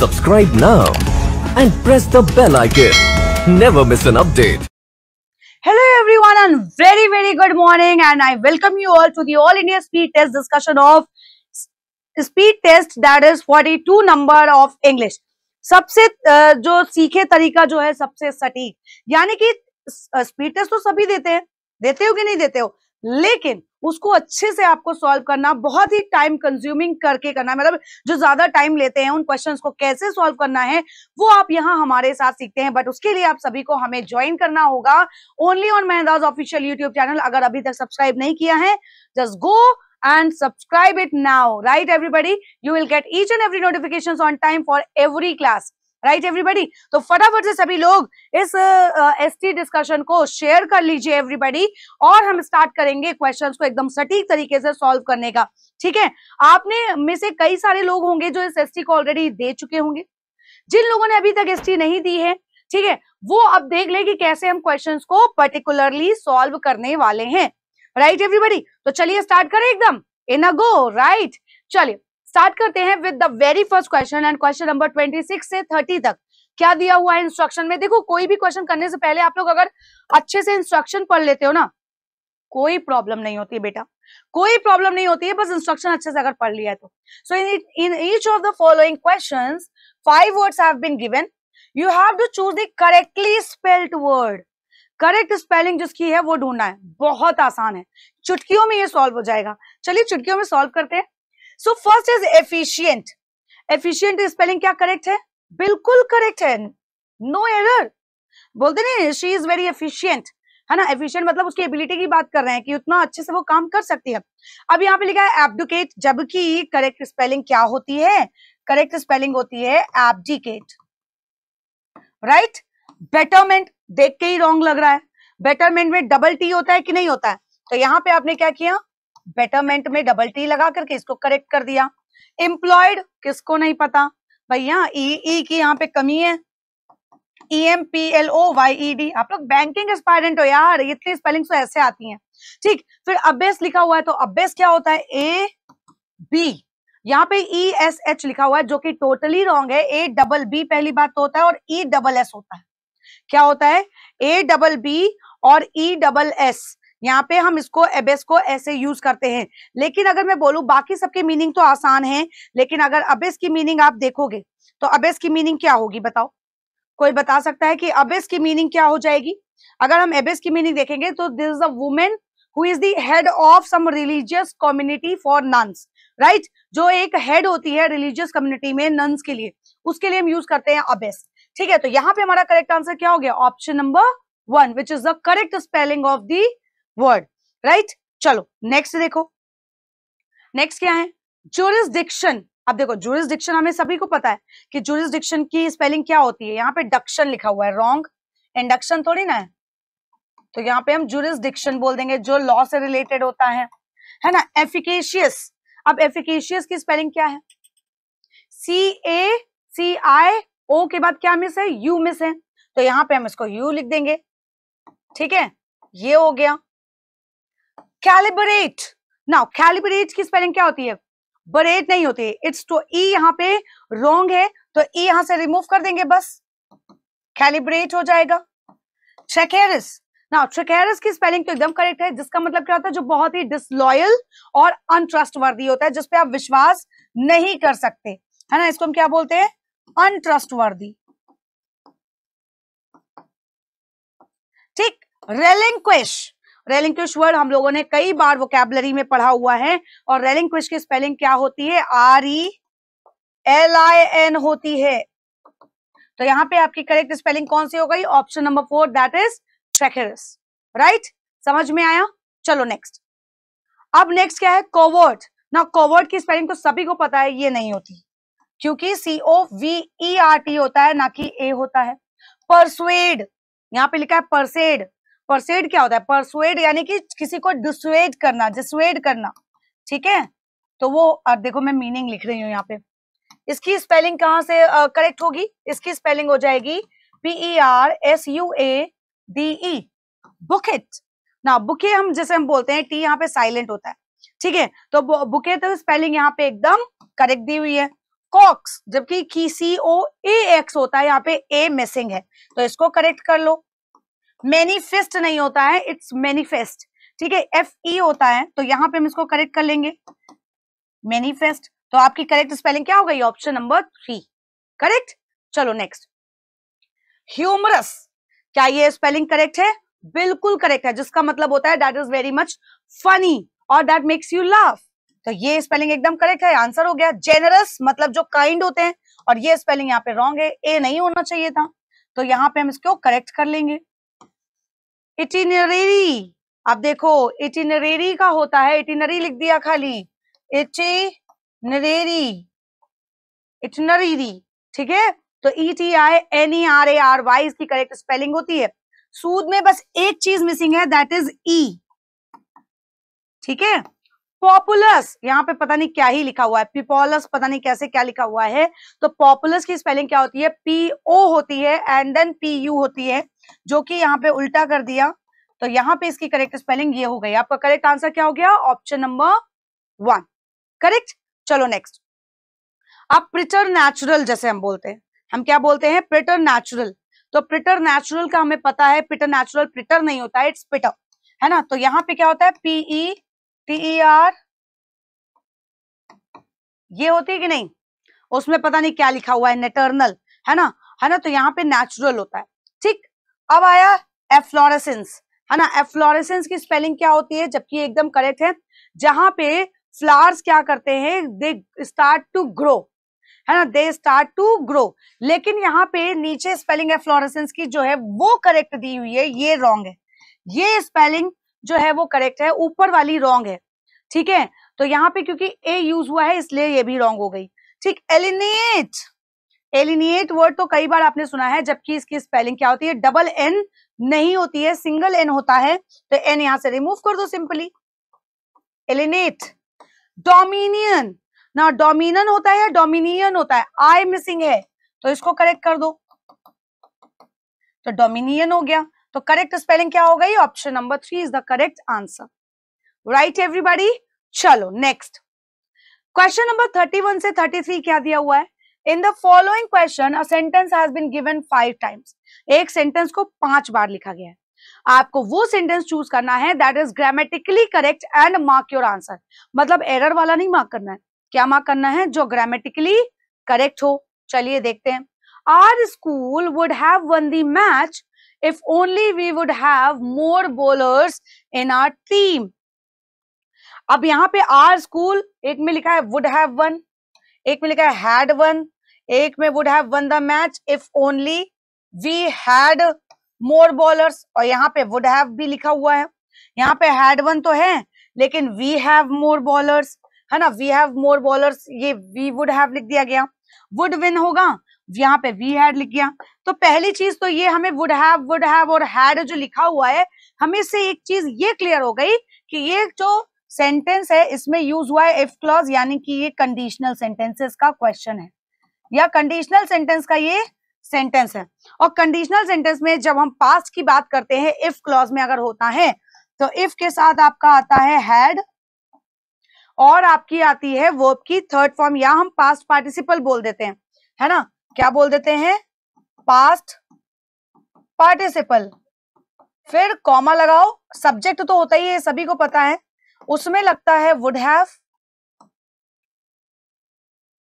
Subscribe now and press the bell icon. Never miss an update. Hello everyone and very very good morning and I welcome you all to the All India Speed Test discussion of speed test that is 42 number of English. सबसे जो सीखे तरीका जो है सबसे सटीक यानी कि स्पीड टेस्ट तो सभी देते हैं देते हो कि नहीं देते हो लेकिन उसको अच्छे से आपको सॉल्व करना बहुत ही टाइम कंज्यूमिंग करके करना मतलब जो ज्यादा टाइम लेते हैं उन क्वेश्चंस को कैसे सॉल्व करना है वो आप यहाँ हमारे साथ सीखते हैं बट उसके लिए आप सभी को हमें ज्वाइन करना होगा ओनली ऑन मेहंदाज ऑफिशियल यूट्यूब चैनल अगर अभी तक सब्सक्राइब नहीं किया है just go and subscribe it now right everybody you will get each and every notification on time for every class right right, तो फटाफट से सभी लोग इस एसटी uh, डिस्कशन को शेयर कर लीजिए एवरीबॉडी और हम स्टार्ट करेंगे क्वेश्चंस को एकदम सटीक तरीके से सॉल्व करने का ठीक है आपने में से कई सारे लोग होंगे जो इस एस को ऑलरेडी दे चुके होंगे जिन लोगों ने अभी तक एस नहीं दी है ठीक है वो अब देख ले कि कैसे हम क्वेश्चन को पर्टिकुलरली सॉल्व करने वाले हैं राइट right, एवरीबडी तो चलिए स्टार्ट करें एकदम इन अ गो राइट चलिए स्टार्ट करते हैं with the very first question and question number twenty six से थर्टी तक क्या दिया हुआ है इंस्ट्रक्शन में देखो कोई भी क्वेश्चन करने से पहले आप लोग अगर अच्छे से इंस्ट्रक्शन पढ़ लेते हो ना कोई प्रॉब्लम नहीं होती बेटा कोई प्रॉब्लम नहीं होती है बस इंस्ट्रक्शन अच्छे से अगर पढ़ लिया है तो so in in each of the following question five words have been given you have to choose the correctly spelled word correct spelling जिसकी है वो ढूंढना है बहुत आसान है चुटकियों में ये सॉल्व हो जाएगा चलिए चुटकियों में सॉल्व करते हैं so first is efficient efficient spelling क्या करेक्ट है बिल्कुल करेक्ट है नो no एरर बोलते नहीं शी इज वेरी एफिशियंट है ना एफिशिएंट मतलब उसकी एबिलिटी की बात कर रहे हैं कि उतना अच्छे से वो काम कर सकती है अब यहाँ पे लिखा है एबडुकेट जबकि करेक्ट स्पेलिंग क्या होती है करेक्ट स्पेलिंग होती है एबडिकेट राइट बेटरमेंट देख के ही रॉन्ग लग रहा है बेटरमेंट में डबल टी होता है कि नहीं होता है तो यहाँ पे आपने क्या किया बेटरमेंट में डबल टी लगा करके इसको करेक्ट कर दिया एम्प्लॉयड किसको नहीं पता भैया ई e e की यहाँ पे कमी है E M P L O Y D आप लोग बैंकिंग एक्सपायरेंट हो यार इतनी स्पेलिंग तो ऐसे आती हैं ठीक फिर अबेस लिखा हुआ है तो अबेस क्या होता है ए बी यहाँ पे ई एस एच लिखा हुआ है जो कि टोटली रॉन्ग है ए डबल बी पहली बात तो होता है और ई डबल एस होता है क्या होता है ए डबल बी और ई डबल एस यहाँ पे हम इसको एबेस को ऐसे यूज करते हैं लेकिन अगर मैं बोलूँ बाकी सबके मीनिंग तो आसान है लेकिन अगर अबेस की मीनिंग आप देखोगे तो अबेस की मीनिंग क्या होगी बताओ कोई बता सकता है कि अबेस की मीनिंग क्या हो जाएगी अगर हम एबेस की मीनिंग देखेंगे तो this is a woman who is the head of some religious community for nuns right जो एक हेड होती है रिलीजियस कम्युनिटी में नंस के लिए उसके लिए हम यूज करते हैं अबेस ठीक है तो यहाँ पे हमारा करेक्ट आंसर क्या हो गया option number one which is the correct spelling of the word right चलो नेक्स्ट देखो नेक्स्ट क्या है जोरिस्डिक्शन अब देखो जोरिस्डिक्शन हमें सभी को पता है कि जोरिस्डिक्शन की स्पेलिंग क्या होती है यहाँ पे डक्शन लिखा हुआ है रॉन्ग इंडक्शन थोड़ी ना है तो यहाँ पे हम जोरिस्डिक्शन बोल देंगे जो लॉ से रिलेटेड होता है है ना एफिकेशियस अब एफिकेशियस की स्पेलिंग क्या है सी ए सी आई ओ के बाद क्या मिस है यू मिस है तो यहाँ पे हम इसको यू लिख देंगे ठीक है ये हो गया कैलिबरेट नाउ कैलिबरेट की स्पेलिंग क्या होती है बरेट नहीं होती इट्स तो ई यहां पे रॉन्ग है तो ई e यहां से रिमूव कर देंगे बस कैलिब्रेट हो जाएगा ट्रेकेरिस नाउ ट्रेकेरिस की स्पेलिंग तो एकदम करेक्ट है जिसका मतलब क्या होता है जो बहुत ही डिसलॉयल और अनट्रस्टवर्दी होता है जिसपे आप विश्वास नहीं कर सकते है ना इसको हम क्या बोलते हैं अनट्रस्टवर्दी ठीक रेलिंग क्वेश्चन रेलिंक्विश वर्ड हम लोगों ने कई बार वोकेबलरी में पढ़ा हुआ है और रेलिंक्विश की स्पेलिंग क्या होती है R E L I N होती है तो यहाँ पे आपकी करेक्ट स्पेलिंग कौन सी हो गई option number four that is treacherous right समझ में आया चलो नेक्स्ट अब नेक्स्ट क्या है कोवर्ट ना कोवर्ट की स्पेलिंग तो सभी को पता है ये नहीं होती क्योंकि C O V E R T होता है ना कि ए होता है परसुएड यहाँ पे लिखा है परसेड परसेड क्या होता है परसुएड यानी कि किसी को डिसुएड करना डिसुएड करना ठीक है तो वो अब देखो मैं मीनिंग लिख रही हूँ यहाँ पे इसकी स्पेलिंग कहाँ से करेक्ट होगी इसकी स्पेलिंग हो जाएगी P E R S U A D E book it ना बुके हम जैसे हम बोलते हैं टी यहाँ पे साइलेंट होता है ठीक है तो बुके तो स्पेलिंग यहाँ पे एकदम करेक्ट दी हुई है कॉक्स जबकि की सी ओ ए एक्स होता है यहाँ पे ए मिसिंग है तो इसको करेक्ट कर लो मैनिफेस्ट नहीं होता है इट्स मैनिफेस्ट ठीक है एफ ई e होता है तो यहाँ पे हम इसको करेक्ट कर लेंगे मैनिफेस्ट तो आपकी करेक्ट स्पेलिंग क्या हो गई ऑप्शन नंबर थ्री करेक्ट चलो नेक्स्ट ह्यूमरस क्या ये स्पेलिंग करेक्ट है बिल्कुल करेक्ट है जिसका मतलब होता है that is very much funny और दैट मेक्स यू लाफ तो ये स्पेलिंग एकदम करेक्ट है आंसर हो गया जेनरस मतलब जो काइंड होते हैं और ये स्पेलिंग यहाँ पे रॉन्ग है ए नहीं होना चाहिए था तो यहाँ पे हम इसको करेक्ट कर लेंगे इटिनरेरी आप देखो इटिनरेरी का होता है इटिनरी लिख दिया खाली इटिनरेरी इटनरी ठीक है तो E T I N E R A R Y इसकी करेक्ट स्पेलिंग होती है सूद में बस एक चीज मिसिंग है दैट इज ई ठीक है पॉपुलस यहाँ पे पता नहीं क्या ही लिखा हुआ है पिपोलस पता नहीं कैसे क्या लिखा हुआ है तो पॉपुलस की स्पेलिंग क्या होती है पी ओ होती है एंड देन पी यू होती है जो कि यहाँ पे उल्टा कर दिया तो यहाँ पे इसकी करेक्ट स्पेलिंग ये हो गई आपका करेक्ट आंसर क्या हो गया ऑप्शन नंबर वन करेक्ट चलो नेक्स्ट अब प्रिटर नेचुरल जैसे हम बोलते हैं हम क्या बोलते हैं प्रिटर नेचुरल तो प्रिटर नेचुरल का हमें पता है प्रिटर नेचुरल प्रिटर नहीं होता है इट्स पिटर है ना तो यहाँ पे क्या होता है पीई टीई आर ये होती है कि नहीं उसमें पता नहीं क्या लिखा हुआ है नेटर्नल है ना है ना तो यहाँ पे नेचुरल होता है अब आया एफ्लोरेसेंस है ना एफ्लोरेसेंस की स्पेलिंग क्या होती है जबकि एकदम करेक्ट है जहां पे फ्लावर्स क्या करते हैं दे स्टार्ट टू ग्रो है ना दे स्टार्ट टू ग्रो लेकिन यहाँ पे नीचे स्पेलिंग एफ्लोरेसेंस की जो है वो करेक्ट दी हुई है ये रॉन्ग है ये स्पेलिंग जो है वो करेक्ट है ऊपर वाली रॉन्ग है ठीक है तो यहाँ पे क्योंकि ए यूज हुआ है इसलिए ये भी रॉन्ग हो गई ठीक एलिनेट एलिनिएट वर्ड तो कई बार आपने सुना है जबकि इसकी स्पेलिंग क्या होती है डबल एन नहीं होती है सिंगल एन होता है तो एन यहां से रिमूव कर दो सिंपली एलिनेट डोमिनियन ना डोमिनन होता है या डोमिनियन होता है आई मिसिंग है तो इसको करेक्ट कर दो तो डोमिनियन हो गया तो करेक्ट स्पेलिंग क्या हो गई option number three is the correct answer right everybody चलो next question number thirty one से थर्टी थ्री क्या दिया हुआ है in the following question a sentence has been given five times एक सेंटेंस को पांच बार लिखा गया है आपको वो सेंटेंस चूज करना है that is grammatically correct and mark your answer मतलब एरर वाला नहीं मार्क करना है क्या मार्क करना है जो ग्रामेटिकली करेक्ट हो चलिए देखते हैं our school would have won the match if only we would have more bowlers in our team अब यहां पे आर स्कूल एक में लिखा है वुड हैव वन एक में लिखा हैड वन एक में would have won the match if only we had more bowlers और यहाँ पे वुड हैव भी लिखा हुआ है यहाँ पे हैड वन तो है लेकिन वी हैव मोर बॉलर्स है ना वी हैव मोर बॉलर्स ये वी वुड हैव लिख दिया गया वुड विन होगा यहाँ पे वी हैड लिख गया तो पहली चीज तो ये हमें वुड हैव वुड हैव और हैड जो लिखा हुआ है हमें से एक चीज ये क्लियर हो गई कि ये जो सेंटेंस है इसमें यूज हुआ है इफ क्लॉज यानी कि ये कंडीशनल सेंटेंसेस का क्वेश्चन है या कंडीशनल सेंटेंस का ये सेंटेंस है और कंडीशनल सेंटेंस में जब हम पास्ट की बात करते हैं इफ क्लॉज में अगर होता है तो इफ के साथ आपका आता है हैड और आपकी आती है वर्ब की थर्ड फॉर्म या हम पास्ट पार्टिसिपल बोल देते हैं है ना क्या बोल देते हैं पास्ट पार्टिसिपल फिर कॉमा लगाओ सब्जेक्ट तो होता ही है सभी को पता है उसमें लगता है वुड हैव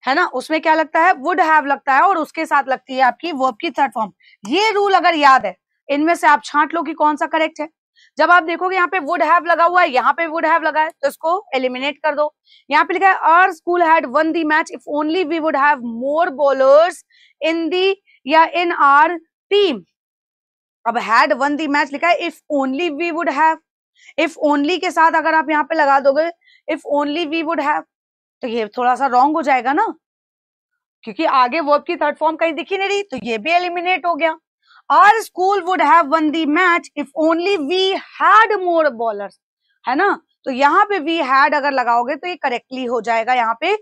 है ना उसमें क्या लगता है वुड हैव लगता है और उसके साथ लगती है आपकी वर्ब की थर्ड फॉर्म ये रूल अगर याद है इनमें से आप छांट लो कि कौन सा करेक्ट है जब आप देखोगे यहाँ पे वुड हैव लगा हुआ है यहाँ पे वुड हैव लगा है तो इसको एलिमिनेट कर दो यहाँ पे लिखा है our school had won the match if only we would have more bowlers in the या इन आर टीम अब हैड वन दी मैच लिखा है if only we would have if only के साथ अगर आप यहाँ पे लगा दोगे if only we would have तो ये थोड़ा सा रॉन्ग हो जाएगा ना क्योंकि आगे वर्ब की थर्ड फॉर्म कहीं दिखी नहीं रही तो ये भी एलिमिनेट हो गया our school would have won the match if only we had more bowler है ना तो यहाँ पे वी हैड अगर लगाओगे तो ये करेक्टली हो जाएगा यहाँ पे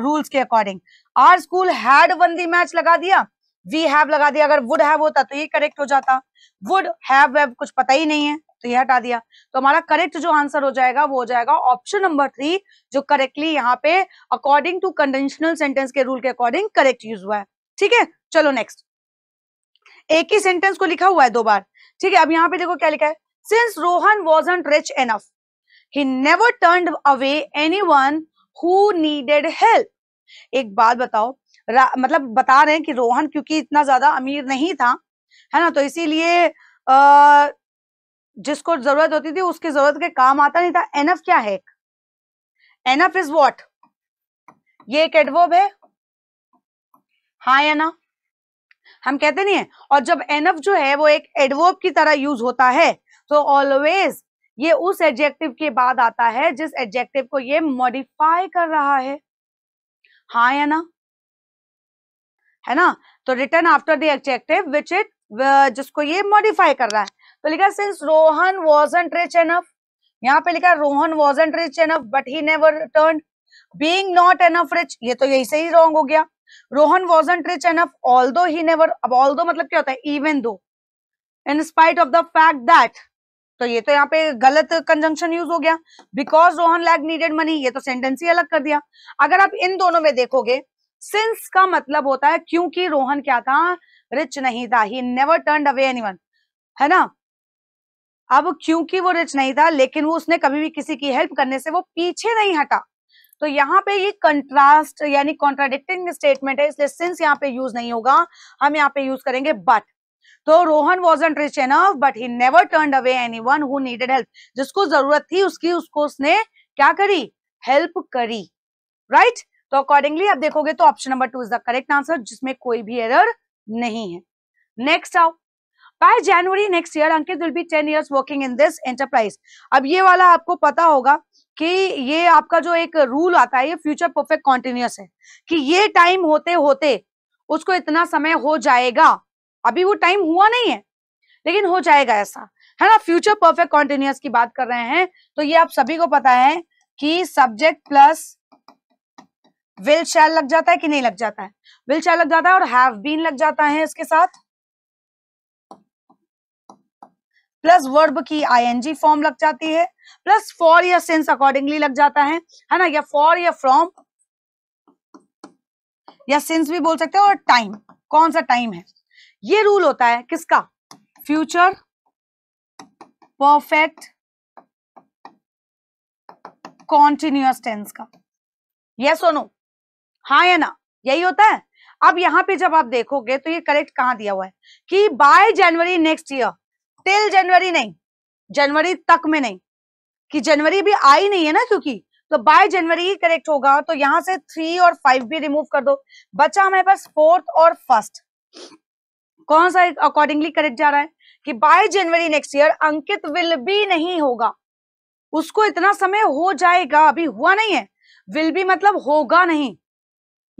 रूल्स के according our school had won the match लगा दिया वी हैव लगा दिया अगर वुड हैव होता तो ये करेक्ट हो जाता वुड हैव कुछ पता ही नहीं है तो ये हटा दिया तो हमारा करेक्ट जो आंसर हो जाएगा वो हो जाएगा ऑप्शन नंबर थ्री जो करेक्टली यहाँ पे अकॉर्डिंग टू कंडेंशनल सेंटेंस के रूल के अकॉर्डिंग करेक्ट यूज हुआ है ठीक है चलो नेक्स्ट एक ही सेंटेंस को लिखा हुआ है दो बार ठीक है अब यहाँ पे देखो क्या लिखा है since Rohan was rich enough he never turn away anyone who needed help एक बात बताओ मतलब बता रहे हैं कि रोहन क्योंकि इतना ज्यादा अमीर नहीं था है ना तो इसीलिए जिसको जरूरत होती थी उसकी जरूरत के काम आता नहीं था एनफ क्या है एनफ इज वॉट ये एक एडवर्ब है हाँ या ना हम कहते नहीं है और जब एनफ जो है वो एक एडवर्ब की तरह यूज होता है तो ऑलवेज ये उस एडजेक्टिव के बाद आता है जिस एडजेक्टिव को ये मॉडिफाई कर रहा है हाँ या ना है ना तो written after the adjective which it जिसको ये मॉडिफाई कर रहा है तो लिखा since Rohan wasn't rich enough यहाँ पे लिखा Rohan wasn't rich enough but he never turn being not enough rich ये तो यही से ही रॉन्ग हो गया Rohan wasn't rich enough although he never अब ऑल दो मतलब क्या होता है even though in spite of the fact that तो ये तो यहाँ पे गलत कंजंक्शन यूज हो गया बिकॉज रोहन लैग नीडेड मनी ये तो सेंटेंस ही अलग कर दिया अगर आप इन दोनों में देखोगे सिंस का मतलब होता है क्योंकि रोहन क्या था रिच नहीं था he never turn away one है ना अब क्योंकि वो रिच नहीं था लेकिन वो उसने कभी भी किसी की हेल्प करने से वो पीछे नहीं हटा तो यहाँ पे ये कंट्रास्ट यानी कॉन्ट्राडिक्टिंग स्टेटमेंट है इसलिए सिंस यहाँ पे यूज नहीं होगा हम यहाँ पे यूज करेंगे बट तो Rohan wasn't rich enough but he never turn away anyone who needed help जिसको जरूरत थी उसकी उसको उसने क्या करी हेल्प करी राइट right? तो अकॉर्डिंगली आप देखोगे तो option number two is the correct answer जिसमें कोई भी एरर नहीं है नेक्स्ट आओ by January next year, Ankit will be 10 years working in this enterprise. अब ये वाला आपको पता होगा कि ये आपका जो एक रूल आता है ये फ्यूचर परफेक्ट कॉन्टिन्यूस है कि ये टाइम होते होते उसको इतना समय हो जाएगा अभी वो टाइम हुआ नहीं है लेकिन हो जाएगा ऐसा है ना फ्यूचर परफेक्ट कॉन्टिन्यूस की बात कर रहे हैं तो ये आप सभी को पता है कि सब्जेक्ट प्लस विल शैल लग जाता है कि नहीं लग जाता है विल शैल लग जाता है और हैव बीन लग जाता है इसके साथ प्लस वर्ब की आईएनजी फॉर्म लग जाती है प्लस फॉर या सिंस अकॉर्डिंगली लग जाता है है ना या फॉर या फ्रॉम या सिंस भी बोल सकते हैं और टाइम कौन सा टाइम है ये रूल होता है किसका फ्यूचर परफेक्ट कॉन्टिन्यूस टेंस का यस और नो हाँ या ना यही होता है अब यहां पे जब आप देखोगे तो ये करेक्ट कहां दिया हुआ है कि by January next year till January नहीं जनवरी तक में नहीं कि जनवरी भी आई नहीं है ना क्योंकि तो बाय जनवरी ही करेक्ट होगा तो यहां से थ्री और फाइव भी रिमूव कर दो बचा हमारे पास फोर्थ और फर्स्ट कौन सा अकॉर्डिंगली करेक्ट जा रहा है कि by January next year Ankit will भी नहीं होगा उसको इतना समय हो जाएगा अभी हुआ नहीं है विल भी मतलब होगा नहीं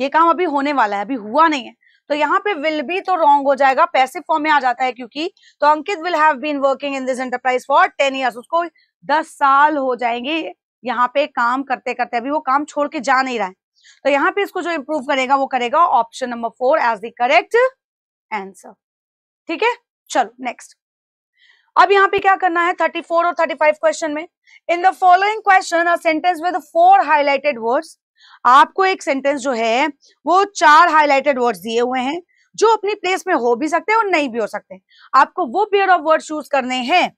ये काम अभी होने वाला है अभी हुआ नहीं है तो यहाँ पे विल बी तो रॉन्ग हो जाएगा पैसिव फॉर्म में आ जाता है क्योंकि तो Ankit will have been working in this enterprise for ten years उसको दस साल हो जाएंगे यहाँ पे काम करते करते अभी वो काम छोड़ के जा नहीं रहा है तो यहाँ पे इसको जो इम्प्रूव करेगा वो करेगा option number four as the correct answer ठीक है चलो नेक्स्ट अब यहाँ पे क्या करना है थर्टी फोर और थर्टी फाइव क्वेश्चन में in the following question sentence with four highlighted words आपको एक सेंटेंस जो है वो चार हाईलाइटेड वर्ड्स दिए हुए हैं जो अपनी प्लेस में हो भी सकते हैं और नहीं भी हो सकते आपको वो पेयर ऑफ वर्ड चूज करने हैं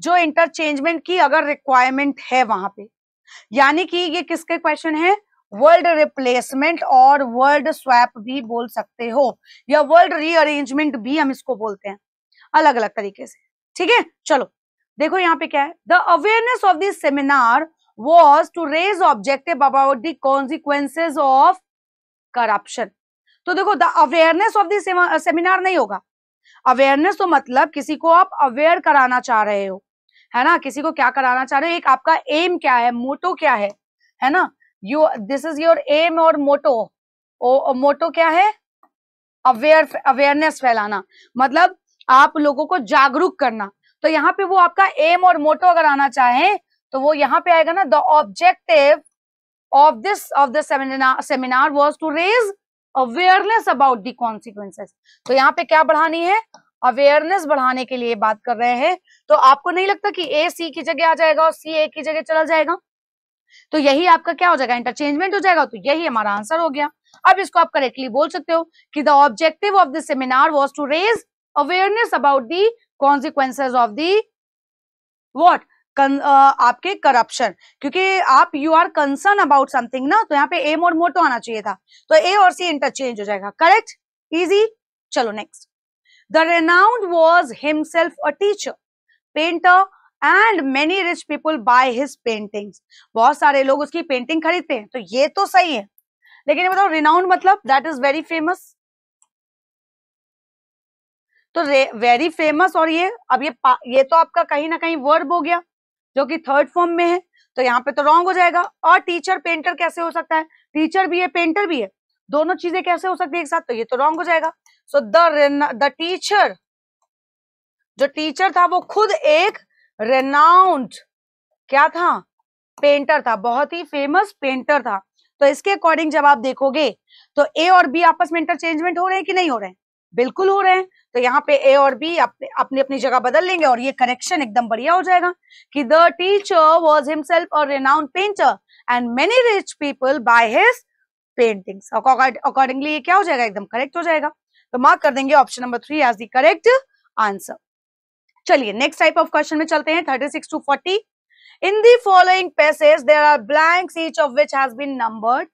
जो इंटरचेंजमेंट की अगर रिक्वायरमेंट है वहां पे यानी कि ये किसके क्वेश्चन है वर्ल्ड रिप्लेसमेंट और वर्ल्ड स्वैप भी बोल सकते हो या वर्ल्ड रीअरेंजमेंट भी हम इसको बोलते हैं अलग अलग तरीके से ठीक है चलो देखो यहाँ पे क्या है the awareness of this seminar was to raise objective about the consequences of corruption तो देखो the awareness of the seminar नहीं होगा अवेयरनेस तो मतलब किसी को आप अवेयर कराना चाह रहे हो है ना किसी को क्या कराना चाह रहे हो एक आपका एम क्या है मोटो क्या है है ना you this is your aim और मोटो मोटो क्या है अवेयर अवेयरनेस फैलाना मतलब आप लोगों को जागरूक करना तो यहाँ पे वो आपका एम और मोटो अगर आना चाहे तो वो यहाँ पे आएगा ना the objective of this of the seminar was to raise awareness about the consequences तो यहाँ पे क्या बढ़ानी है अवेयरनेस बढ़ाने के लिए बात कर रहे हैं तो आपको नहीं लगता कि ए सी की जगह आ जाएगा और सी ए की जगह चला जाएगा तो यही आपका क्या हो जाएगा इंटरचेंजमेंट हो जाएगा तो यही हमारा आंसर हो गया अब इसको आप करेक्टली बोल सकते हो कि the objective of the seminar was to raise awareness about the consequences of the what कन, आपके करप्शन क्योंकि आप you are concern about something ना तो यहाँ पे एम और मोर तो आना चाहिए था तो ए और सी इंटरचेंज हो जाएगा करेक्ट इजी चलो next the renowned was himself a teacher painter and many rich people by his paintings बहुत सारे लोग उसकी पेंटिंग खरीदते हैं तो ये तो सही है लेकिन बताओ रिनाउंड मतलब दैट इज वेरी फेमस तो वेरी फेमस और ये अब ये ये तो आपका कहीं ना कहीं वर्ब हो गया जो कि थर्ड फॉर्म में है तो यहाँ पे तो रॉन्ग हो जाएगा और टीचर पेंटर कैसे हो सकता है टीचर भी है पेंटर भी है दोनों चीजें कैसे हो सकती है एक साथ तो ये तो रॉन्ग हो जाएगा सो द द टीचर जो टीचर था वो खुद एक रेनाउंड क्या था पेंटर था बहुत ही फेमस पेंटर था तो इसके अकॉर्डिंग जब आप देखोगे तो ए और बी आपस में इंटरचेंजमेंट हो रहे हैं कि नहीं हो रहे हैं बिल्कुल हो रहे हैं तो यहाँ पे ए और बी अपने अपनी अपनी जगह बदल लेंगे और ये कनेक्शन एकदम बढ़िया हो जाएगा कि द टीचर वॉज हिमसेल्फ और renowned painter and many rich people by his paintings accordingly ये क्या हो जाएगा एकदम करेक्ट हो जाएगा तो मार्क कर देंगे option number three as the correct answer चलिए नेक्स्ट टाइप ऑफ क्वेश्चन में चलते हैं thirty six to forty in the following passage there are blank each of which has been numbered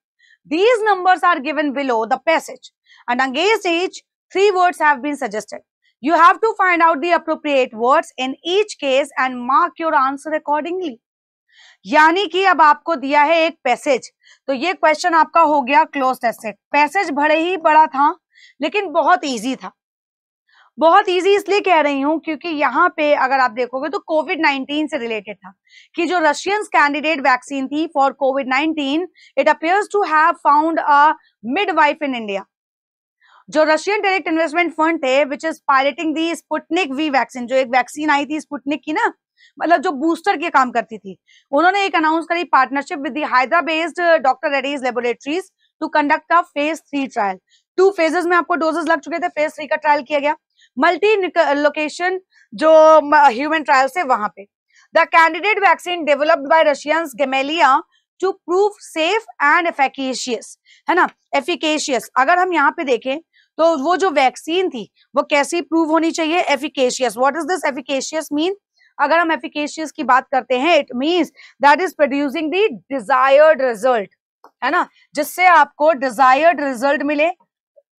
these numbers are given below the passage and अंगेज each three words have been suggested. You have to find out the appropriate words in each case and mark your answer accordingly. यानी कि अब आपको दिया है एक passage तो ये क्वेश्चन आपका हो गया क्लोज एसेट पैसेज भले ही बड़ा था लेकिन बहुत इजी था बहुत इजी इसलिए कह रही हूं क्योंकि यहाँ पे अगर आप देखोगे तो कोविड 19 से रिलेटेड था कि जो रशियंस कैंडिडेट वैक्सीन थी for COVID 19 it appears to have found a midwife in India जो रशियन डायरेक्ट इन्वेस्टमेंट फंड थे which is piloting the Sputnik V vaccine जो एक वैक्सीन आई थी स्पुटनिक की ना मतलब जो बूस्टर के काम करती थी उन्होंने एक अनाउंस करी partnership with Hyderabad based doctor Reddy's laboratories to conduct a phase three trial two phases में आपको डोजेस लग चुके थे फेज थ्री का ट्रायल किया गया मल्टी लोकेशन जो ह्यूमन ट्रायल से वहां पे the candidate vaccine developed by Russians Gamaleya to prove safe and efficacious है ना एफिकेशियस अगर हम यहाँ पे देखें तो वो जो वैक्सीन थी वो कैसी प्रूव होनी चाहिए efficacious what is this efficacious mean अगर हम एफिकेशियस की बात करते हैं it means that is producing the desired result है ना जिससे आपको डिजायर्ड रिजल्ट मिले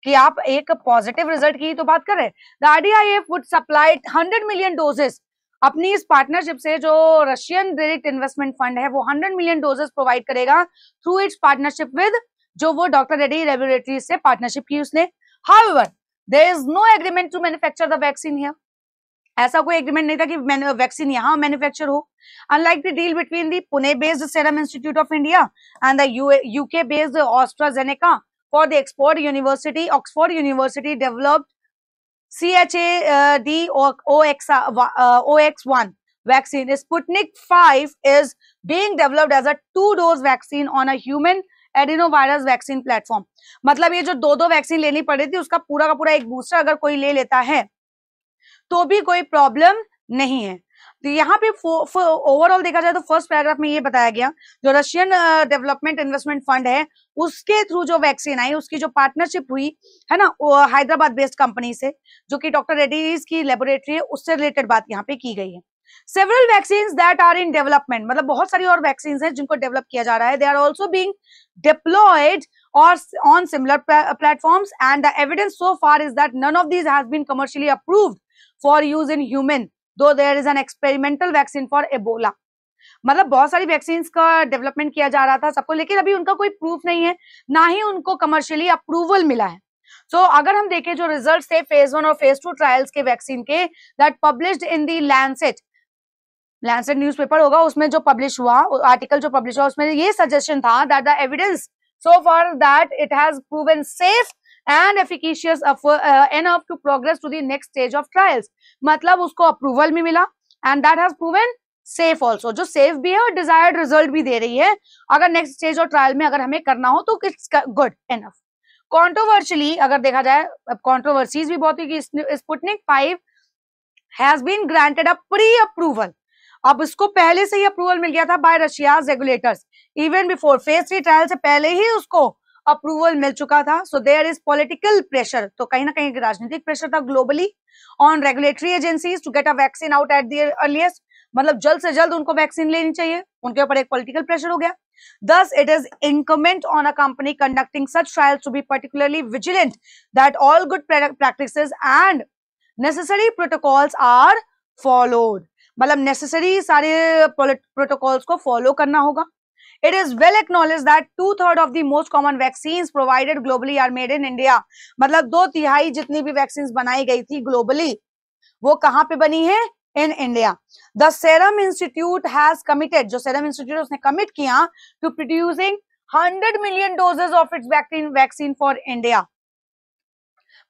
कि आप एक पॉजिटिव रिजल्ट की तो बात हैं the RDIF would supply hundred million doses अपनी इस पार्टनरशिप से जो रशियन डायरेक्ट इन्वेस्टमेंट फंड है वो हंड्रेड मिलियन डोजेस प्रोवाइड करेगा थ्रू इट्स पार्टनरशिप विद जो वो डॉक्टर रेड्डी लेबोरेटरी से पार्टनरशिप की उसने however there is no agreement to manufacture the vaccine here ऐसा कोई एग्रीमेंट नहीं था कि वैक्सीन यहाँ मैन्युफैक्चर हो unlike the deal between the Pune based Serum Institute of India and the UK based AstraZeneca for the export university Oxford university developed C H A D O X O X one vaccine Sputnik five is being developed as a two dose vaccine on a human adenovirus vaccine platform मतलब ये जो दो दो vaccine लेनी पड़ रही थी उसका पूरा का पूरा एक बूस्टर अगर कोई ले लेता है तो भी कोई प्रॉब्लम नहीं है तो यहाँ पे ओवरऑल देखा जाए तो फर्स्ट पैराग्राफ में ये बताया गया जो रशियन डेवलपमेंट इन्वेस्टमेंट फंड है उसके थ्रू जो वैक्सीन आई उसकी जो पार्टनरशिप हुई है ना हैदराबाद बेस्ड कंपनी से जो कि डॉक्टर रेड्डीज की लेबोरेटरी है उससे रिलेटेड बात यहाँ पे की गई है several vaccine that are in development मतलब बहुत सारी और वैक्सीन है जिनको डेवलप किया जा रहा है they are also being deployed और on similar platform and the evidence so far is that none of these has been commercially approved for use in human though there is an experimental vaccine for ebola मतलब बहुत सारी vaccine का development किया जा रहा था सबको लेकिन अभी उनका कोई प्रूफ नहीं है ना ही उनको कमर्शियली अप्रूवल मिला है सो so, अगर हम देखें जो रिजल्ट्स थे फेज वन और फेज टू ट्रायल्स के वैक्सीन के that published in the Lancet Lancet newspaper होगा उसमें जो पब्लिश हुआ आर्टिकल जो पब्लिश हुआ उसमें ये सजेशन था that the evidence so far that it has prove safe of, uh, enough to progress to the next stage of trials. मतलब उसको approval भी मिला and that has proven safe also. जो safe भी है और desired result भी दे रही है अगर नेक्स्ट स्टेज और ट्रायल में अगर हमें करना हो तो इट्स गुड एनफ कॉन्ट्रोवर्शियली अगर देखा जाए controversies कॉन्ट्रोवर्सीज भी बहुत ही कि Sputnik five has been granted a pre approval अब उसको पहले से ही अप्रूवल मिल गया था by Russia regulators even before phase three trial से पहले ही उसको अप्रूवल मिल चुका था so there is political pressure तो कहीं ना कहीं राजनीतिक प्रेशर था globally on regulatory agencies to get a vaccine out at the earliest मतलब जल्द से जल्द उनको वैक्सीन लेनी चाहिए उनके ऊपर एक पॉलिटिकल प्रेशर हो गया thus it is incumbent on a company conducting such trials to be particularly vigilant that all good practice and necessary protocols are followed मतलब नेसेसरी सारे प्रोटोकॉल्स को फॉलो करना होगा it is well acknowledged that two third of the most common vaccine provided globally are made in India मतलब दो तिहाई जितनी भी वैक्सीन बनाई गई थी ग्लोबली वो कहाँ पे बनी है in India the Serum Institute has committed जो सेरम इंस्टीट्यूट उसने कमिट किया to producing hundred million doses of its vaccine for India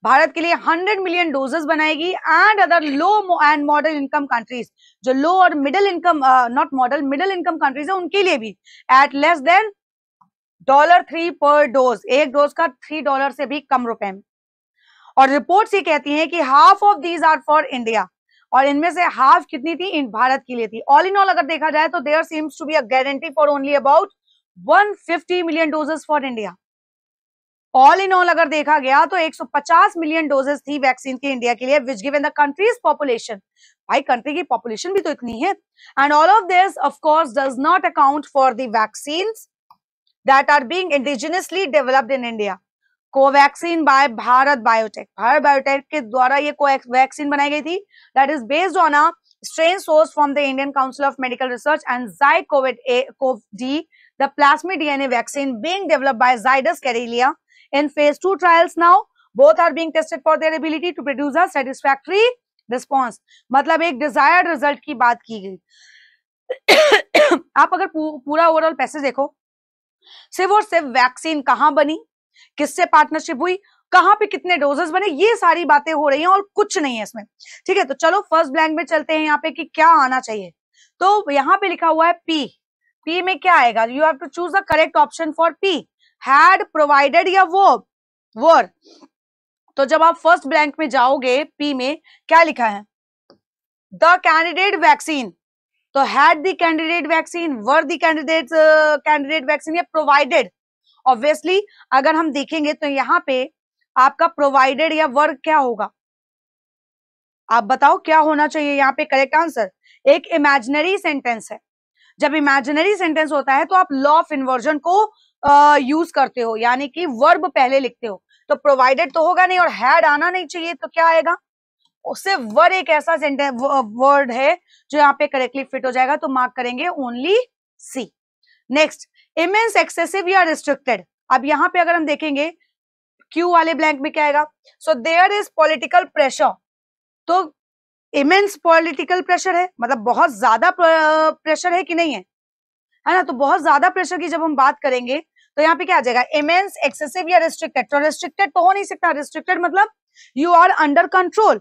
Bharat के लिए 100 मिलियन डोजेस बनाएगी and other low and model income countries जो लो और middle income not model middle income countries है उनके लिए भी at less than dollar three per dose एक डोज का थ्री डॉलर से भी कम रुपए में और रिपोर्ट्स ये कहती हैं कि half of these are for India और इनमें से हाफ कितनी थी इन भारत के लिए थी ऑल इन ऑल अगर देखा जाए तो there seems to be a guarantee for only about 150 million doses for India all in all अगर देखा गया तो 150 मिलियन डोजेस थी वैक्सीन की इंडिया के लिए which given the countries population भाई कंट्री की पॉपुलेशन भी तो इतनी है and all of this of course does not account for the vaccine that are being indigenously developed in India Covaxin by Bharat biotech Bharat Biotech के द्वारा ये वैक्सीन बनाई गई थी that is based on a strain strain sourced from the Indian Council of Medical Research and a CoV D the plasmid DNA vaccine being developed by Zydus Cadila in phase 2 trials now both are being tested for their ability to produce a satisfactory response matlab मतलब ek desired result की बात की गई आप अगर पूरा overall passage देखो सिर्फ और सिर्फ वैक्सीन कहाँ बनी किससे partnership hui कहाँ पे कितने डोजेस बने ये सारी बातें हो रही हैं और कुछ नहीं है इसमें ठीक है तो चलो फर्स्ट ब्लैंक में चलते हैं यहाँ पे कि क्या आना चाहिए तो यहाँ पे लिखा हुआ है पी पी में क्या आएगा you have to choose the correct option for P had provided या वो वर तो जब आप फर्स्ट ब्लैंक में जाओगे पी में क्या लिखा है द कैंडिडेट वैक्सीन तो had the candidate vaccine were the candidate candidate vaccine या प्रोवाइडेड ऑब्वियसली अगर हम देखेंगे तो यहाँ पे आपका प्रोवाइडेड या वर्क क्या होगा आप बताओ क्या होना चाहिए यहाँ पे करेक्ट आंसर एक इमेजिनरी सेंटेंस है जब इमेजिनरी सेंटेंस होता है तो आप लॉ ऑफ इन्वर्जन को यूज uh, करते हो यानी कि वर्ब पहले लिखते हो तो प्रोवाइडेड तो होगा नहीं और हैड आना नहीं चाहिए तो क्या आएगा उससे वर एक ऐसा सेंटेंस वर्ड है जो यहाँ पे करेक्टली फिट हो जाएगा तो मार्क करेंगे only C next immense excessive या रिस्ट्रिक्टेड अब यहाँ पे अगर हम देखेंगे क्यू वाले ब्लैंक में क्या आएगा so there is political pressure तो इमेंस पॉलिटिकल प्रेशर है मतलब बहुत ज्यादा प्रेशर है कि नहीं है है ना तो बहुत ज्यादा प्रेशर की जब हम बात करेंगे तो यहाँ पे क्या आ जाएगा इमेंस एक्सेसिव या रिस्ट्रिक्टेड तो रिस्ट्रिक्टेड तो हो नहीं सकता रिस्ट्रिक्टेड मतलब यू आर अंडर कंट्रोल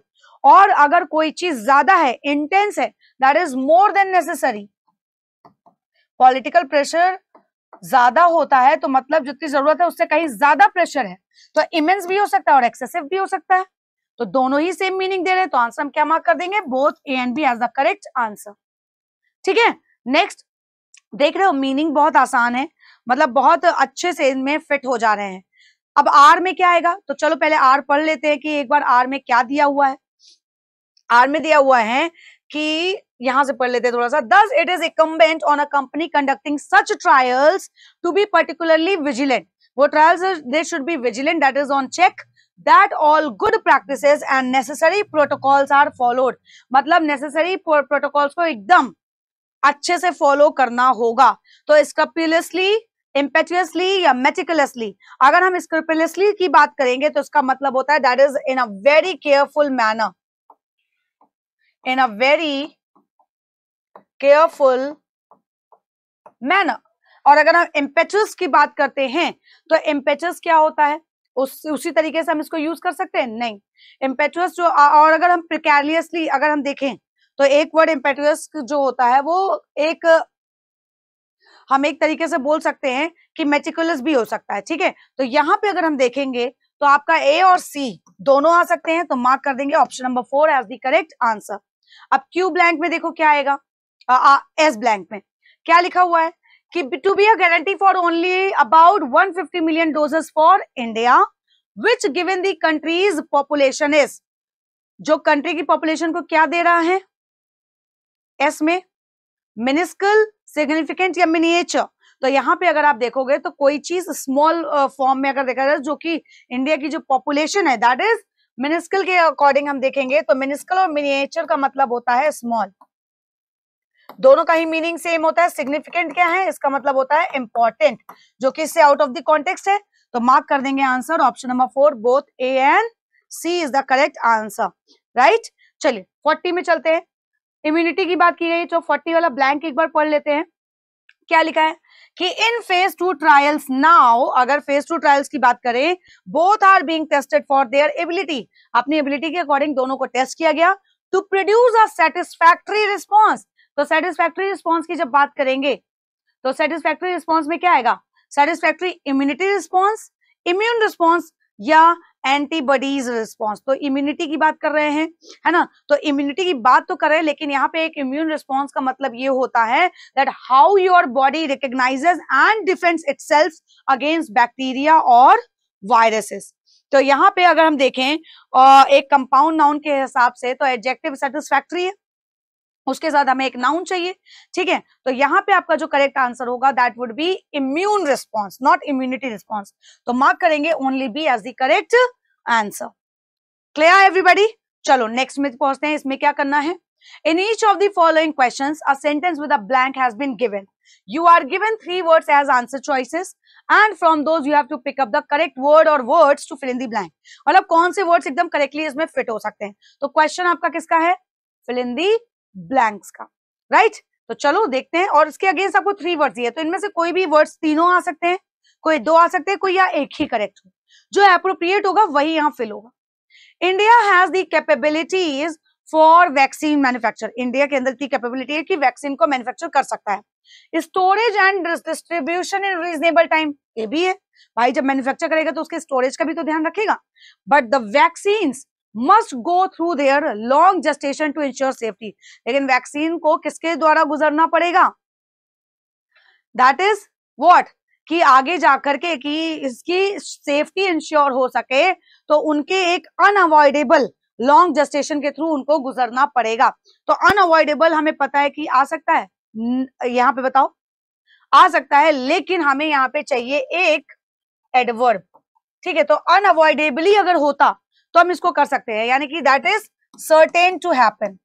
और अगर कोई चीज ज्यादा है इंटेंस है that is more than necessary political pressure ज्यादा होता है तो मतलब जितनी जरूरत है उससे कहीं ज्यादा प्रेशर है तो इमेंस भी हो सकता है और एक्सेसिव भी हो सकता है तो दोनों ही सेम मीनिंग दे रहे हैं तो आंसर हम क्या मार्क कर देंगे both A and B as the correct answer ठीक है नेक्स्ट देख रहे हो मीनिंग बहुत आसान है मतलब बहुत अच्छे से इनमें फिट हो जा रहे हैं अब आर में क्या आएगा तो चलो पहले आर पढ़ लेते हैं कि एक बार आर में क्या दिया हुआ है आर में दिया हुआ है कि यहां से पढ़ लेते हैं थोड़ा सा thus it is incumbent on a company conducting such trials to be particularly vigilant वो trials they should be vigilant that is on check that all good practices and necessary protocols are followed मतलब necessary protocols को एकदम अच्छे से follow करना होगा तो scrupulously impetuously या meticulously अगर हम scrupulously की बात करेंगे तो इसका मतलब होता है that is in a very careful manner in a very careful manner और अगर हम impetuous की बात करते हैं तो impetuous क्या होता है उस उसी तरीके से हम इसको यूज कर सकते हैं नहीं इम्पेटुअस जो और अगर हम प्रिकैरियसली अगर हम देखें तो एक वर्ड इम्पेटुअस जो होता है वो एक हम एक तरीके से बोल सकते हैं कि मेटिकुलस भी हो सकता है ठीक है तो यहाँ पे अगर हम देखेंगे तो आपका ए और सी दोनों आ सकते हैं तो मार्क कर देंगे option number four as the correct answer अब क्यू ब्लैंक में देखो क्या आएगा एस ब्लैंक में क्या लिखा हुआ है to be a guarantee for only about 150 million doses for India which given the countries population is जो कंट्री की पॉपुलेशन को क्या दे रहा है एस में मिनिस्कल सिग्निफिकेंट या मिनिएचर तो यहाँ पे अगर आप देखोगे तो कोई चीज स्मॉल फॉर्म में अगर देखा जाए जो कि इंडिया की जो पॉपुलेशन है दैट इज मिनिस्कल के अकॉर्डिंग हम देखेंगे तो मिनिस्कल और मिनिएचर का मतलब होता है स्मॉल दोनों का ही मीनिंग सेम होता है सिग्निफिकेंट क्या है इसका मतलब होता है इंपॉर्टेंट जो कि इससे आउट ऑफ द कॉन्टेक्स्ट है तो मार्क कर देंगे answer option number four both A and C is the correct answer right चलिए फोर्टी में चलते हैं इम्यूनिटी की बात की गई तो फोर्टी वाला ब्लैंक एक बार पढ़ लेते हैं क्या लिखा है कि in phase two trials now अगर फेज टू ट्रायल्स की बात करें both are being tested for their ability अपनी एबिलिटी के अकॉर्डिंग दोनों को टेस्ट किया गया to produce a satisfactory response तो सेटिस्फैक्ट्री रिस्पॉन्स की जब बात करेंगे तो सेटिस्फैक्ट्री रिस्पॉन्स में क्या आएगा satisfactory immunity response immune response या एंटीबॉडीज रिस्पॉन्स तो इम्यूनिटी की बात कर रहे हैं है ना तो इम्यूनिटी की बात तो कर रहे हैं लेकिन यहाँ पे एक इम्यून रिस्पॉन्स का मतलब ये होता है that how your body recognises and itself against bacteria और वायरसेस तो यहाँ पे अगर हम देखें एक कंपाउंड नाउन के हिसाब से तो एडजेक्टिव सेटिस्फैक्ट्री है उसके साथ हमें एक नाउन चाहिए ठीक है तो यहाँ पे आपका जो करेक्ट आंसर होगा that would be immune response not immunity response तो मार्क करेंगे only B as the correct answer clear everybody चलो नेक्स्ट में पहुंचते हैं इसमें क्या करना है in each of the following question a sentence with a blank has been given you are given three words as answer choices and from those you have to pick up the correct word और words to fill in the blank मतलब कौन से words एकदम correctly इसमें fit हो सकते हैं तो क्वेश्चन आपका किसका है फिल इन दी ब्लैंक्स का राइट right? तो चलो देखते हैं और इसके अगेंस्ट आपको थ्री वर्ड दिए तो इनमें से कोई भी वर्ड्स तीनों आ सकते हैं कोई दो आ सकते हैं कोई या एक ही करेक्ट हो जो अप्रोप्रिएट होगा वही यहाँ फिल होगा India has the capabilities for vaccine manufacture India के अंदर की कैपेबिलिटी है कि वैक्सीन को मैन्युफैक्चर कर सकता है storage and distribution in reasonable time ये भी है भाई जब मैन्युफैक्चर करेगा तो उसके स्टोरेज का भी तो ध्यान रखेगा but the vaccine must go through their long gestation to ensure safety लेकिन वैक्सीन को किसके द्वारा गुजरना पड़ेगा दैट इज वॉट कि आगे जाकर के कि इसकी सेफ्टी इंश्योर हो सके तो उनके एक अनअवॉइडेबल लॉन्ग जस्टेशन के थ्रू उनको गुजरना पड़ेगा तो अनअवॉइडेबल हमें पता है कि आ सकता है यहाँ पे बताओ आ सकता है लेकिन हमें यहाँ पे चाहिए एक एडवर्ब ठीक है तो अनअवॉइडेबली अगर होता तो हम इसको कर सकते हैं यानी कि that is certain to happen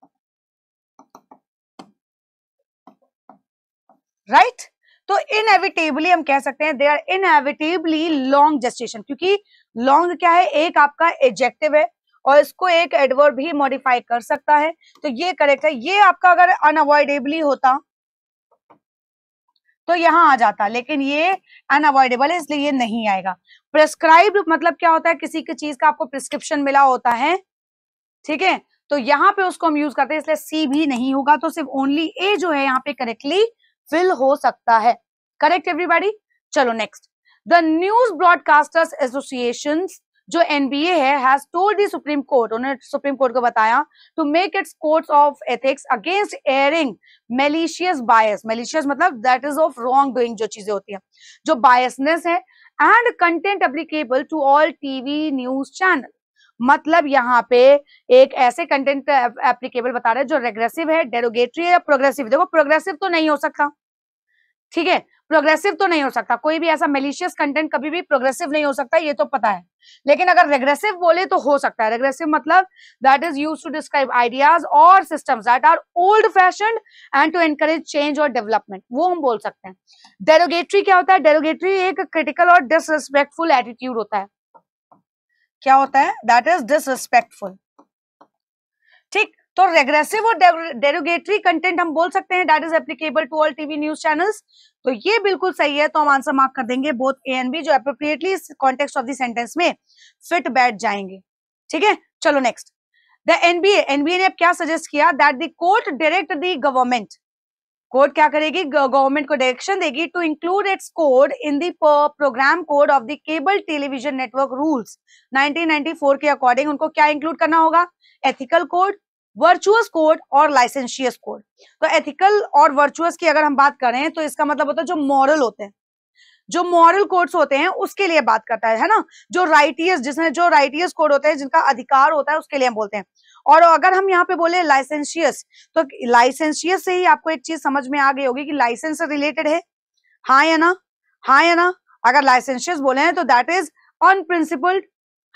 right तो इनएविटेबली हम कह सकते हैं they are inevitably long gestation क्योंकि लॉन्ग क्या है एक आपका एजेक्टिव है और इसको एक एडवर्ब भी मॉडिफाई कर सकता है तो ये करेक्ट है ये आपका अगर अनअवॉइडेबली होता तो यहाँ आ जाता लेकिन ये अनअवॉइडेबल है इसलिए ये नहीं आएगा प्रेस्क्राइब मतलब क्या होता है किसी की चीज का आपको प्रिस्क्रिप्शन मिला होता है ठीक है तो यहाँ पे उसको हम यूज करते हैं इसलिए सी भी नहीं होगा तो सिर्फ ओनली ए जो है यहाँ पे करेक्टली फिल हो सकता है करेक्ट एवरीबॉडी चलो next the news broadcasters association जो एनबीए है has told the Supreme Court उन्होंने सुप्रीम कोर्ट को बताया to make its courts of ethics against airing malicious bias malicious मतलब that is of wrongdoing जो चीजें होती हैं जो बायसनेस है and content applicable to all TV news channel मतलब यहाँ पे एक ऐसे कंटेंट एप्लीकेबल बता रहे हैं जो रेग्रेसिव है डेरोगेटरी है प्रोग्रेसिव देखो प्रोग्रेसिव तो नहीं हो सकता ठीक है प्रोग्रेसिव तो नहीं हो सकता कोई भी ऐसा मेलिशियस कंटेंट कभी भी प्रोग्रेसिव नहीं हो सकता ये तो पता है लेकिन अगर रेग्रेसिव बोले तो हो सकता है रेग्रेसिव मतलब that is use to describe ideas और systems that are old fashion and to encourage change और डेवलपमेंट वो हम बोल सकते हैं डेरोगेटरी क्या होता है डेरोगेटरी एक क्रिटिकल और डिसरिस्पेक्टफुल एटीट्यूड होता है क्या होता है दैट इज डिसरिस्पेक्टफुल ठीक तो रेग्रेसिव और डेरोगेटरी कंटेंट हम बोल सकते हैं that is applicable to all TV news channels तो ये बिल्कुल सही है तो हम आंसर मार्क कर देंगे बोथ ए एंड बी जो अप्रोप्रिएटली इस कॉन्टेक्स्ट ऑफ द सेंटेंस में फिट बैठ जाएंगे ठीक है चलो नेक्स्ट द एनबीए एनबीए ने अब क्या सजेस्ट किया that the court direct the government court क्या करेगी गवर्नमेंट को डायरेक्शन देगी to include its code in the program code of the cable television network rules 1994 के अकॉर्डिंग उनको क्या इंक्लूड करना होगा एथिकल कोड वर्चुअस कोड और लाइसेंशियस कोड तो एथिकल और वर्चुअस की अगर हम बात करें तो इसका मतलब होता है जो मॉरल होते हैं जो मॉरल कोड्स होते हैं उसके लिए बात करता है है ना जो राइटियस जिसमें जो राइटियस कोड होते हैं जिनका अधिकार होता है उसके लिए हम बोलते हैं और अगर हम यहाँ पे बोले लाइसेंशियस तो लाइसेंशियस से ही आपको एक चीज समझ में आ गई होगी कि लाइसेंस से रिलेटेड है हाँ या ना हाँ या ना अगर लाइसेंशियस बोले हैं तो दैट इज अनप्रिंसिपल्ड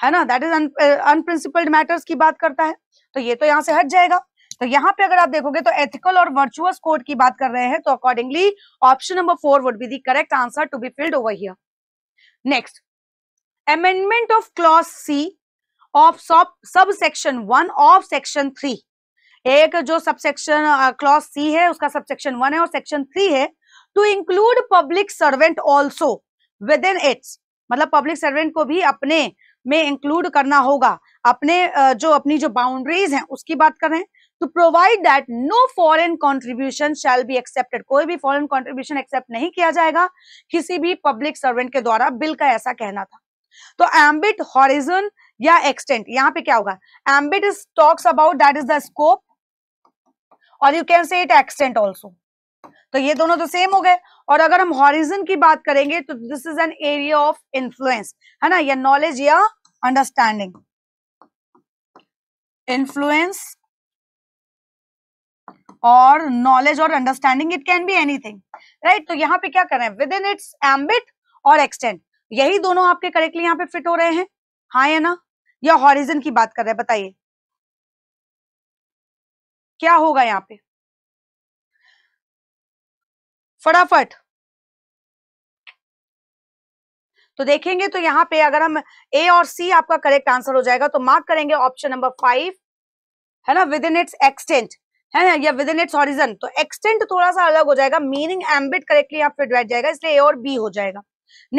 है ना दैट इज अनप्रिंसिपल्ड मैटर्स की बात करता है तो ये तो यहाँ से हट जाएगा तो यहाँ पे अगर आप देखोगे तो एथिकल और वर्चुअस कोड की बात कर रहे हैं तो accordingly option number four would be the correct answer to be filled over here next of clause C of sub subsection one of section three एक जो सबसेक्शन क्लॉज सी है उसका सबसेक्शन वन है और section three है to include public servant also within its मतलब public servant को भी अपने में इंक्लूड करना होगा अपने जो अपनी जो बाउंड्रीज हैं उसकी बात करें to provide that no foreign contribution shall be accepted कोई भी फॉरेन कंट्रीब्यूशन एक्सेप्ट नहीं किया जाएगा किसी भी पब्लिक सर्वेंट के द्वारा बिल का ऐसा कहना था तो एम्बिट हॉरिजन या एक्सटेंट यहाँ पे क्या होगा ambit is talks about that is the scope और you can say it extent also तो ये दोनों तो सेम हो गए और अगर हम हॉरिजन की बात करेंगे तो this is an area of influence है ना या नॉलेज या understanding influence और नॉलेज और understanding it can be anything right तो यहाँ पे क्या कर रहे हैं विद इन इट्स एम्बिट और एक्सटेंड यही दोनों आपके करेक्टली यहाँ पे फिट हो रहे हैं हाँ या ना या हॉरिजन की बात कर रहे हैं बताइए क्या होगा यहाँ पे फटाफट तो देखेंगे तो यहाँ पे अगर हम ए और सी आपका करेक्ट आंसर हो जाएगा तो मार्क करेंगे ऑप्शन नंबर फाइव है ना विद इन इट्स एक्सटेंट है ना या विद इन इट्स ऑरिजन तो एक्सटेंट थोड़ा सा अलग हो जाएगा मीनिंग एम्बिट करेक्टली यहाँ फिट बैठ जाएगा इसलिए ए और बी हो जाएगा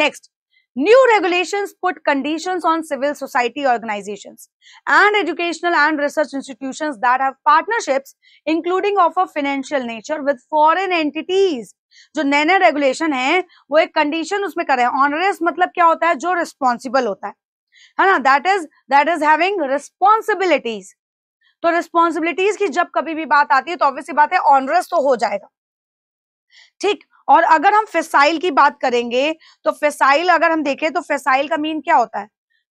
next New regulations put conditions on civil society organizations and educational and research institutions that have partnerships, including of a financial nature with foreign entities. जो नए नए रेगुलेशन है वो एक कंडीशन उसमें कर रहे हैं ऑनरेस मतलब क्या होता है जो रिस्पॉन्सिबल होता है है ना that is that is having responsibilities तो रिस्पॉन्सिबिलिटीज की जब कभी भी बात आती है तो ऑब्वियसली बात है ऑनरस तो हो जाएगा ठीक और अगर हम फेसाइल की बात करेंगे तो फेसाइल अगर हम देखें तो फेसाइल का मीन क्या होता है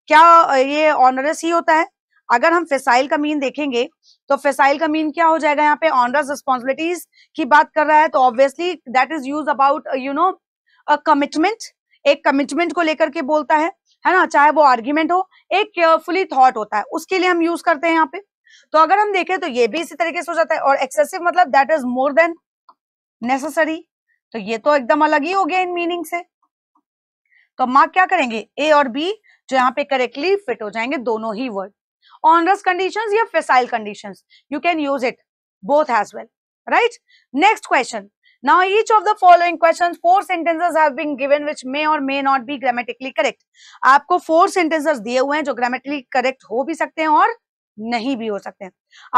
क्या ये ऑनरस ही होता है अगर हम फेसाइल का मीन देखेंगे तो फेसाइल का मीन क्या हो जाएगा यहाँ पे ऑनरस रिस्पॉन्सिबिलिटीज की बात कर रहा है तो obviously that is use about you know commitment एक कमिटमेंट को लेकर के बोलता है है ना चाहे वो आर्ग्यूमेंट हो एक केयरफुली थॉट होता है उसके लिए हम यूज करते हैं यहाँ पे तो अगर हम देखें तो ये भी इसी तरीके से हो जाता है और एक्सेसिव मतलब that is more than necessary तो ये तो एकदम अलग ही हो गया इन मीनिंग से तो हम क्या करेंगे ए और बी जो यहाँ पे करेक्टली फिट हो जाएंगे दोनों ही वर्ड ऑनरस कंडीशन या facile condition you can use it both as well right next question Now each of the following questions four sentences have been given which may or may not be grammatically correct. आपको four sentences दिए हुए हैं जो grammatically correct हो भी सकते हैं और नहीं भी हो सकते हैं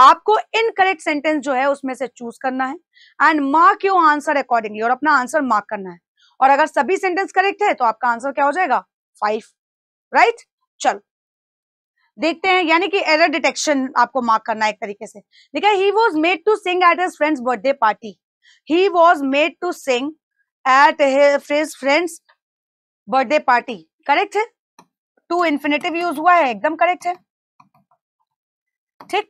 आपको इनकरेक्ट सेंटेंस जो है उसमें से चूज करना है and mark your answer accordingly और अपना आंसर मार्क करना है और अगर सभी सेंटेंस करेक्ट है तो आपका आंसर क्या हो जाएगा फाइव राइट right? चलो देखते हैं यानी कि एरर डिटेक्शन आपको मार्क करना है एक तरीके से देखिए he was made to sing at his friends birthday party he was made to sing at his friends birthday party correct है टू इन्फिनेटिव यूज हुआ है एकदम करेक्ट है ठीक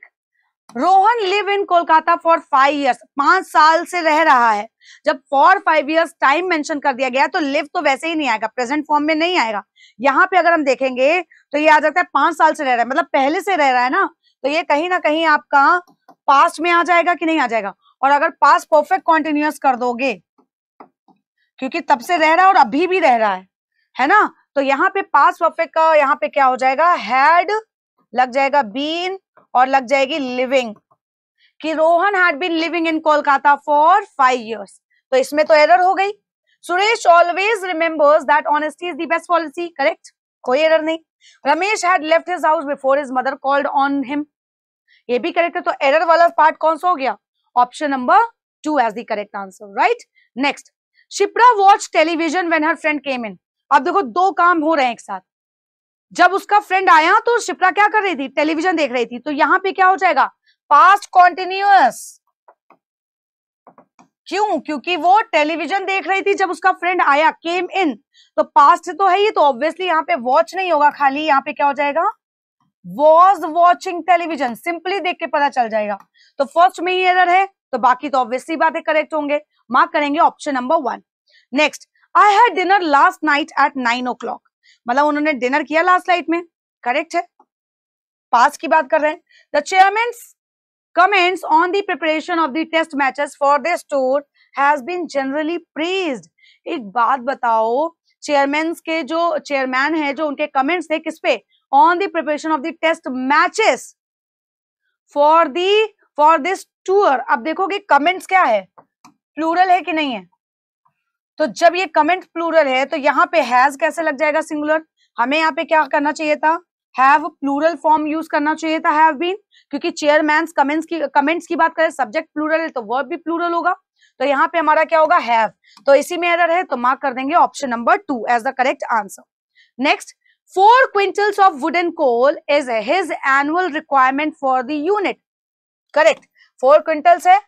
Rohan live in Kolkata for five years पांच साल से रह रहा है जब for five years time mention कर दिया गया तो लिव तो वैसे ही नहीं आएगा प्रेजेंट फॉर्म में नहीं आएगा यहाँ पे अगर हम देखेंगे तो ये आ जाता है पांच साल से रह रहा है मतलब पहले से रह रहा है ना तो ये कहीं ना कहीं आपका पास्ट में आ जाएगा कि नहीं आ जाएगा और अगर पास्ट परफेक्ट कॉन्टिन्यूस कर दोगे क्योंकि तब से रह रहा है और अभी भी रह रहा है है ना तो यहाँ पे पास्ट परफेक्ट का यहाँ पे क्या हो जाएगा हैड लग जाएगा बीन और लग जाएगी लिविंग कि Rohan had been living in Kolkata for five years तो इसमें तो एरर हो गई Suresh always remembers that honesty is the best policy correct कोई एरर नहीं Ramesh had left his house before his mother called on him ये भी करेक्ट है तो एरर वाला पार्ट कौन सा हो गया option number two as the correct answer right next Shipra watch television when her friend came in अब देखो दो काम हो रहे हैं एक साथ जब उसका फ्रेंड आया तो शिप्रा क्या कर रही थी टेलीविजन देख रही थी तो यहां पे क्या हो जाएगा पास्ट कॉन्टिन्यूस क्यों क्योंकि वो टेलीविजन देख रही थी जब उसका फ्रेंड आया केम इन तो पास्ट तो है ही तो ऑब्वियसली यहाँ पे वॉच नहीं होगा खाली यहाँ पे क्या हो जाएगा वॉज वॉचिंग टेलीविजन सिंपली देख के पता चल जाएगा तो फर्स्ट में ही एरर है तो बाकी तो ऑब्वियसली बातें करेक्ट होंगे मार्क करेंगे option number one next I had dinner last night at nine o'clock मतलब उन्होंने डिनर किया लास्ट लाइट में करेक्ट है पास की बात कर रहे हैं the chairman comments on the preparation of the test matches for this tour has been generally praised एक बात बताओ चेयरमैन के जो चेयरमैन है जो उनके कमेंट्स थे किस पे on the preparation of the test matches for the for this tour अब देखो कि कमेंट्स क्या है प्लूरल है कि नहीं है तो जब ये कमेंट प्लूरल है तो यहाँ पे हैज कैसे लग जाएगा सिंगुलर हमें यहाँ पे क्या करना चाहिए था हैव प्लूरल फॉर्म यूज करना चाहिए था हैव बीन क्योंकि चेयरमैन कमेंट्स की कमेंट्स की बात करें सब्जेक्ट प्लूरल है तो वर्ब भी प्लूरल होगा तो यहाँ पे हमारा क्या होगा हैव तो इसी में एरर है तो मार्क कर देंगे option number two as the correct answer next four quintals of wooden coal is his annual requirement for the unit correct four quintals है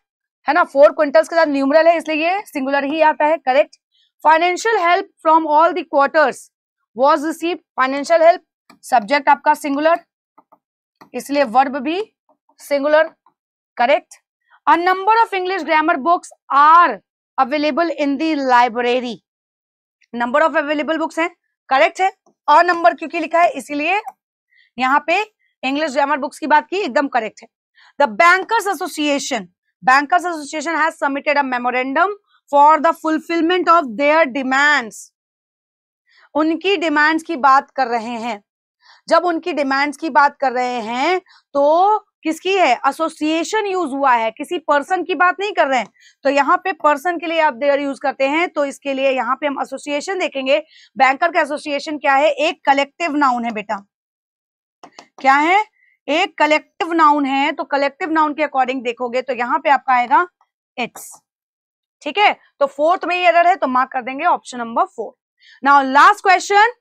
है ना फोर क्विंटल्स के साथ न्यूमरल है इसलिए ये सिंगुलर ही आता है correct financial help from all the quarters was receive financial help subject आपका सिंगुलर इसलिए वर्ब भी singular correct a number of English grammar books are available in the library number of available books हैं correct है a number क्योंकि लिखा है इसीलिए यहाँ पे इंग्लिश ग्रामर बुक्स की बात की एकदम करेक्ट है the bankers association bankers association है memorandum for the fulfilment of their demands उनकी डिमांड्स की बात कर रहे हैं जब उनकी डिमांड्स की बात कर रहे हैं तो किसकी है एसोसिएशन यूज हुआ है किसी पर्सन की बात नहीं कर रहे हैं तो यहाँ पे पर्सन के लिए आप देयर यूज करते हैं तो इसके लिए यहाँ पे हम एसोसिएशन देखेंगे बैंकर का एसोसिएशन क्या है एक कलेक्टिव नाउन है बेटा क्या है एक कलेक्टिव नाउन है तो कलेक्टिव नाउन के अकॉर्डिंग देखोगे तो यहाँ पे आपका आएगा इट्स ठीक है तो फोर्थ में ये एरर है तो मार्क कर देंगे option number four now last question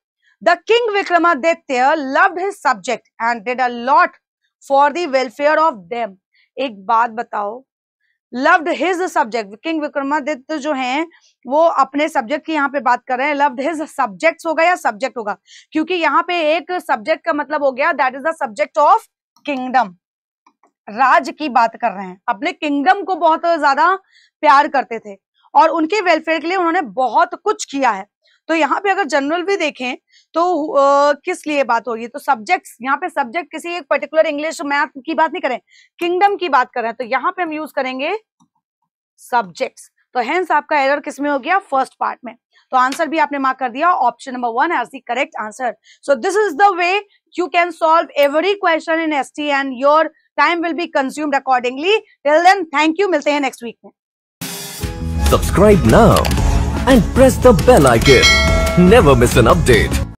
the king Vikramaditya loved his subject and did a lot for the welfare of them एक बात बताओ loved his subject king Vikramaditya जो हैं वो अपने सब्जेक्ट की यहाँ पे बात कर रहे हैं लव्ड हिज सब्जेक्ट होगा या सब्जेक्ट होगा क्योंकि यहाँ पे एक सब्जेक्ट का मतलब हो गया that is the subject of kingdom राज की बात कर रहे हैं अपने किंगडम को बहुत ज्यादा प्यार करते थे और उनके वेलफेयर के लिए उन्होंने बहुत कुछ किया है तो यहाँ पे अगर जनरल भी देखें तो आ, किस लिए बात हो रही है तो सब्जेक्ट्स यहाँ पे सब्जेक्ट किसी एक पर्टिकुलर इंग्लिश मैथ की बात नहीं करें किंगडम की बात कर रहे हैं तो यहाँ पे हम यूज करेंगे सब्जेक्ट्स तो हेंस आपका एरर किसमें हो गया फर्स्ट पार्ट में तो आंसर भी आपने मार्क कर दिया option number one as the correct answer so this is the way you can solve every question in S T and your time will be consumed accordingly till then thank you milte hain next week subscribe now and press the bell icon never miss an update